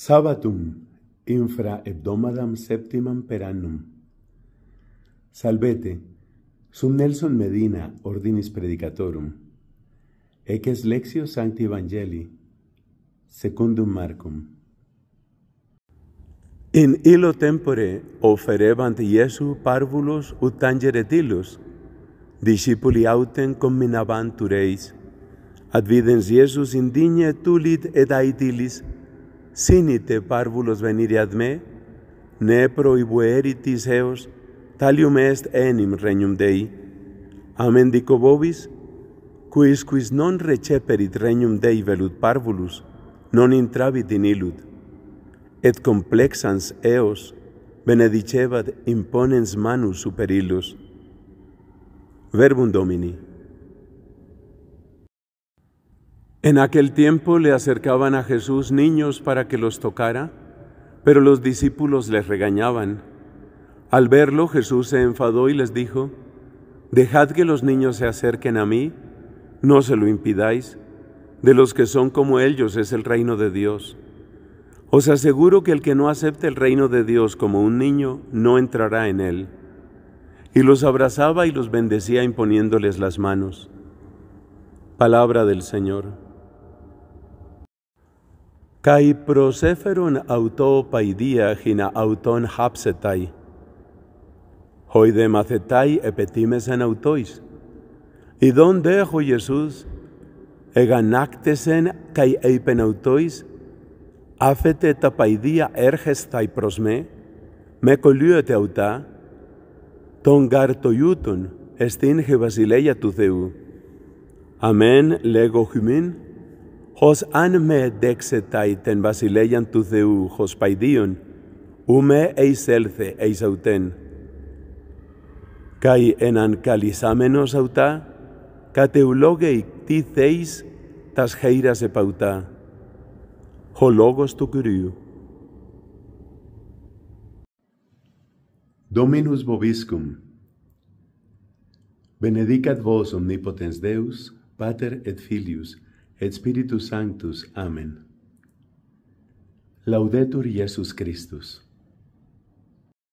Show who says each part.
Speaker 1: Sabatum, infra hebdomadam septimam per annum. Salvete, sum Nelson Medina ordinis predicatorum. Eces lexio sancti evangelii, secundum Marcum. In illo tempore offerebant Iesu parvulos ut tangere tilus, discipuli autem comminabant tureis, ad videns Iesus indigne tulit et aetilis, sinite parvulos venire ad me, ne proibueritis eos, talium est enim regnum Dei. Amen dico vobis, quis quis non receperit regnum Dei velut parvulus, non intrabit in illud. Et complexans eos, benedicebat imponens manus super illos. Verbum Domini. En aquel tiempo le acercaban a Jesús niños para que los tocara, pero los discípulos les regañaban. Al verlo Jesús se enfadó y les dijo, Dejad que los niños se acerquen a mí, no se lo impidáis, de los que son como ellos es el reino de Dios. Os aseguro que el que no acepte el reino de Dios como un niño, no entrará en él. Y los abrazaba y los bendecía imponiéndoles las manos. Palabra del Señor. Καί προσέφερον αυτό παιδία χινά αυτον χάψεται. Χοί δε μαθεται επετίμεσαν αυτοίς. Ιδόν δε ο Ιησούς εγανάκτεσεν καί είπεν αυτοίς, άφετε τα παιδία έρχεσθαι προς με, με κολλούεται αυτά, τον καρτοιούτον εστίν χε βασιλέια του Θεού. Αμέν λέγω χυμήν, hos an me dexetai ten basileian tu Deu hos paidion ume eis elce eis auten kai en an kalisamenos auta kateulogei ti theis tas heiras epauta Hologos logos tu kyriu Dominus Bobiscum, benedicat Vos omnipotens Deus, Pater et Filius, Espíritu Sanctus. Amén. Laudetur Jesus Christus.